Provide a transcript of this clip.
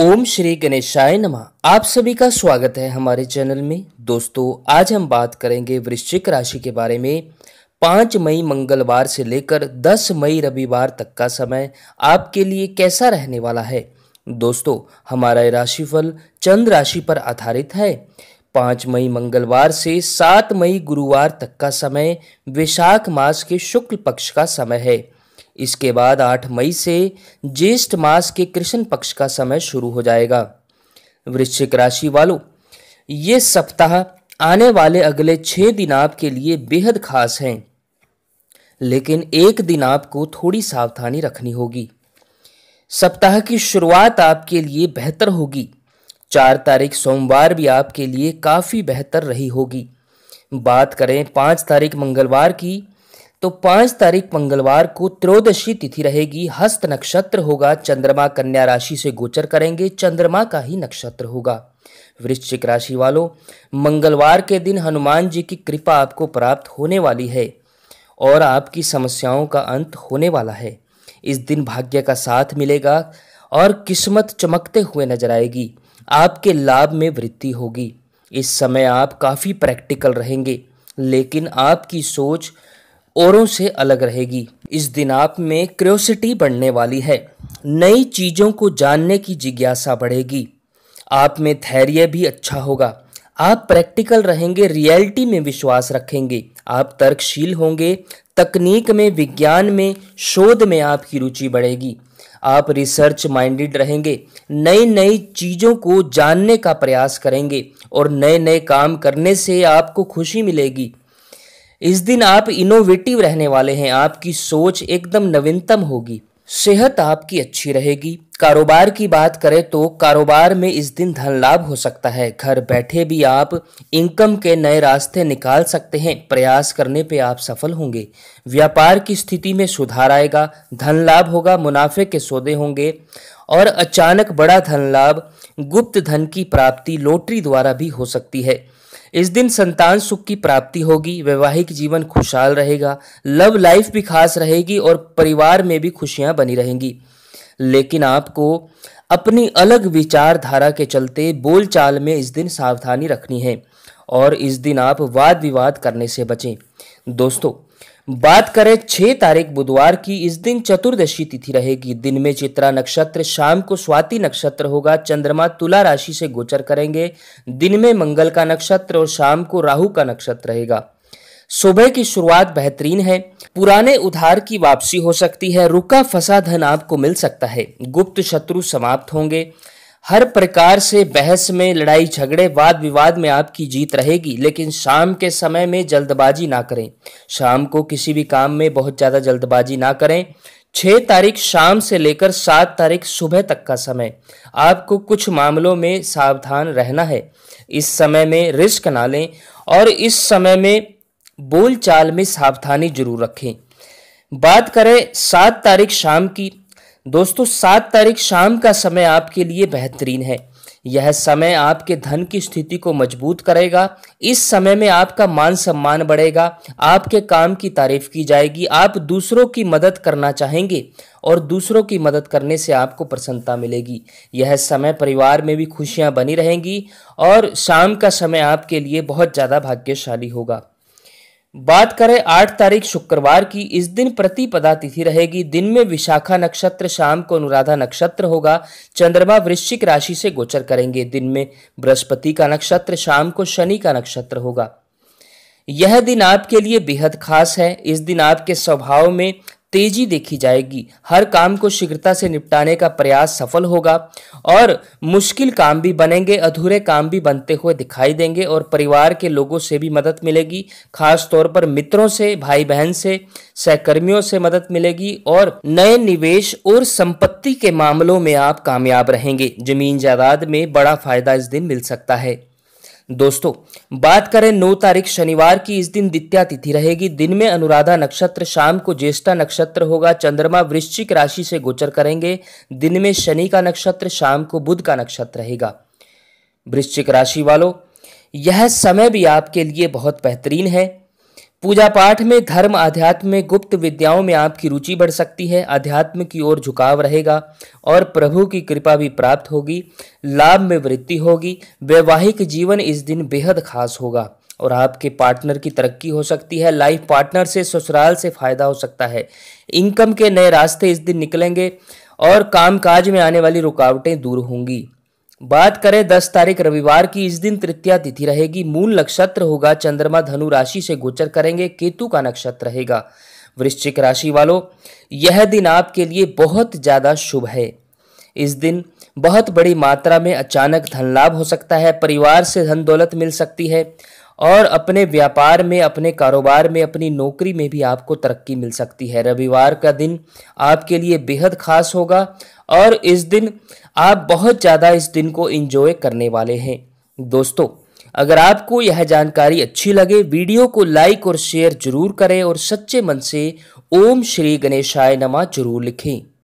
ओम श्री गणेशाय नमः आप सभी का स्वागत है हमारे चैनल में दोस्तों आज हम बात करेंगे वृश्चिक राशि के बारे में पाँच मई मंगलवार से लेकर दस मई रविवार तक का समय आपके लिए कैसा रहने वाला है दोस्तों हमारा राशिफल चंद्र राशि पर आधारित है पाँच मई मंगलवार से सात मई गुरुवार तक का समय वैशाख मास के शुक्ल पक्ष का समय है इसके बाद आठ मई से ज्येष्ठ मास के कृष्ण पक्ष का समय शुरू हो जाएगा वृश्चिक राशि वालों ये सप्ताह आने वाले अगले छह दिन आपके लिए बेहद खास हैं लेकिन एक दिन आपको थोड़ी सावधानी रखनी होगी सप्ताह की शुरुआत आपके लिए बेहतर होगी चार तारीख सोमवार भी आपके लिए काफ़ी बेहतर रही होगी बात करें पांच तारीख मंगलवार की तो पाँच तारीख मंगलवार को त्रयोदशी तिथि रहेगी हस्त नक्षत्र होगा चंद्रमा कन्या राशि से गोचर करेंगे चंद्रमा का ही नक्षत्र होगा वृश्चिक राशि वालों मंगलवार के दिन हनुमान जी की कृपा आपको प्राप्त होने वाली है और आपकी समस्याओं का अंत होने वाला है इस दिन भाग्य का साथ मिलेगा और किस्मत चमकते हुए नजर आएगी आपके लाभ में वृद्धि होगी इस समय आप काफ़ी प्रैक्टिकल रहेंगे लेकिन आपकी सोच औरों से अलग रहेगी इस दिन आप में क्रियोसिटी बढ़ने वाली है नई चीज़ों को जानने की जिज्ञासा बढ़ेगी आप में धैर्य भी अच्छा होगा आप प्रैक्टिकल रहेंगे रियलिटी में विश्वास रखेंगे आप तर्कशील होंगे तकनीक में विज्ञान में शोध में आपकी रुचि बढ़ेगी आप रिसर्च माइंडेड रहेंगे नई नई चीज़ों को जानने का प्रयास करेंगे और नए नए काम करने से आपको खुशी मिलेगी इस दिन आप इनोवेटिव रहने वाले हैं आपकी सोच एकदम नवीनतम होगी सेहत आपकी अच्छी रहेगी कारोबार की बात करें तो कारोबार में इस दिन धन लाभ हो सकता है घर बैठे भी आप इनकम के नए रास्ते निकाल सकते हैं प्रयास करने पे आप सफल होंगे व्यापार की स्थिति में सुधार आएगा धन लाभ होगा मुनाफे के सौदे होंगे और अचानक बड़ा धन लाभ गुप्त धन की प्राप्ति लोटरी द्वारा भी हो सकती है इस दिन संतान सुख की प्राप्ति होगी वैवाहिक जीवन खुशहाल रहेगा लव लाइफ भी खास रहेगी और परिवार में भी खुशियां बनी रहेंगी लेकिन आपको अपनी अलग विचारधारा के चलते बोलचाल में इस दिन सावधानी रखनी है और इस दिन आप वाद विवाद करने से बचें दोस्तों बात करें छह तारीख बुधवार की इस दिन चतुर्दशी तिथि रहेगी दिन में चित्रा नक्षत्र शाम को स्वाति नक्षत्र होगा चंद्रमा तुला राशि से गोचर करेंगे दिन में मंगल का नक्षत्र और शाम को राहु का नक्षत्र रहेगा सुबह की शुरुआत बेहतरीन है पुराने उधार की वापसी हो सकती है रुका फंसा धन आपको मिल सकता है गुप्त शत्रु समाप्त होंगे हर प्रकार से बहस में लड़ाई झगड़े वाद विवाद में आपकी जीत रहेगी लेकिन शाम के समय में जल्दबाजी ना करें शाम को किसी भी काम में बहुत ज़्यादा जल्दबाजी ना करें छः तारीख शाम से लेकर सात तारीख सुबह तक का समय आपको कुछ मामलों में सावधान रहना है इस समय में रिस्क ना लें और इस समय में बोलचाल में सावधानी जरूर रखें बात करें सात तारीख शाम की दोस्तों सात तारीख शाम का समय आपके लिए बेहतरीन है यह समय आपके धन की स्थिति को मजबूत करेगा इस समय में आपका मान सम्मान बढ़ेगा आपके काम की तारीफ की जाएगी आप दूसरों की मदद करना चाहेंगे और दूसरों की मदद करने से आपको प्रसन्नता मिलेगी यह समय परिवार में भी खुशियां बनी रहेंगी और शाम का समय आपके लिए बहुत ज़्यादा भाग्यशाली होगा बात करें आठ तारीख शुक्रवार की इस दिन प्रतिपदा तिथि रहेगी दिन में विशाखा नक्षत्र शाम को अनुराधा नक्षत्र होगा चंद्रमा वृश्चिक राशि से गोचर करेंगे दिन में बृहस्पति का नक्षत्र शाम को शनि का नक्षत्र होगा यह दिन आपके लिए बेहद खास है इस दिन आपके स्वभाव में तेजी देखी जाएगी हर काम को शीघ्रता से निपटाने का प्रयास सफल होगा और मुश्किल काम भी बनेंगे अधूरे काम भी बनते हुए दिखाई देंगे और परिवार के लोगों से भी मदद मिलेगी खास तौर पर मित्रों से भाई बहन से सहकर्मियों से मदद मिलेगी और नए निवेश और संपत्ति के मामलों में आप कामयाब रहेंगे जमीन जायदाद में बड़ा फायदा इस दिन मिल सकता है दोस्तों बात करें 9 तारीख शनिवार की इस दिन द्वितिया तिथि रहेगी दिन में अनुराधा नक्षत्र शाम को ज्येष्ठा नक्षत्र होगा चंद्रमा वृश्चिक राशि से गोचर करेंगे दिन में शनि का नक्षत्र शाम को बुध का नक्षत्र रहेगा वृश्चिक राशि वालों यह समय भी आपके लिए बहुत बेहतरीन है पूजा पाठ में धर्म अध्यात्म में गुप्त विद्याओं में आपकी रुचि बढ़ सकती है अध्यात्म की ओर झुकाव रहेगा और प्रभु की कृपा भी प्राप्त होगी लाभ में वृद्धि होगी वैवाहिक जीवन इस दिन बेहद खास होगा और आपके पार्टनर की तरक्की हो सकती है लाइफ पार्टनर से ससुराल से फायदा हो सकता है इनकम के नए रास्ते इस दिन निकलेंगे और कामकाज में आने वाली रुकावटें दूर होंगी बात करें दस तारीख रविवार की इस दिन तृतीया तिथि रहेगी मूल नक्षत्र होगा चंद्रमा धनु राशि से गोचर करेंगे केतु का नक्षत्र रहेगा वृश्चिक राशि वालों यह दिन आपके लिए बहुत ज़्यादा शुभ है इस दिन बहुत बड़ी मात्रा में अचानक धन लाभ हो सकता है परिवार से धन दौलत मिल सकती है और अपने व्यापार में अपने कारोबार में अपनी नौकरी में भी आपको तरक्की मिल सकती है रविवार का दिन आपके लिए बेहद खास होगा और इस दिन आप बहुत ज़्यादा इस दिन को इंजॉय करने वाले हैं दोस्तों अगर आपको यह जानकारी अच्छी लगे वीडियो को लाइक और शेयर जरूर करें और सच्चे मन से ओम श्री गणेशाय नमा जरूर लिखें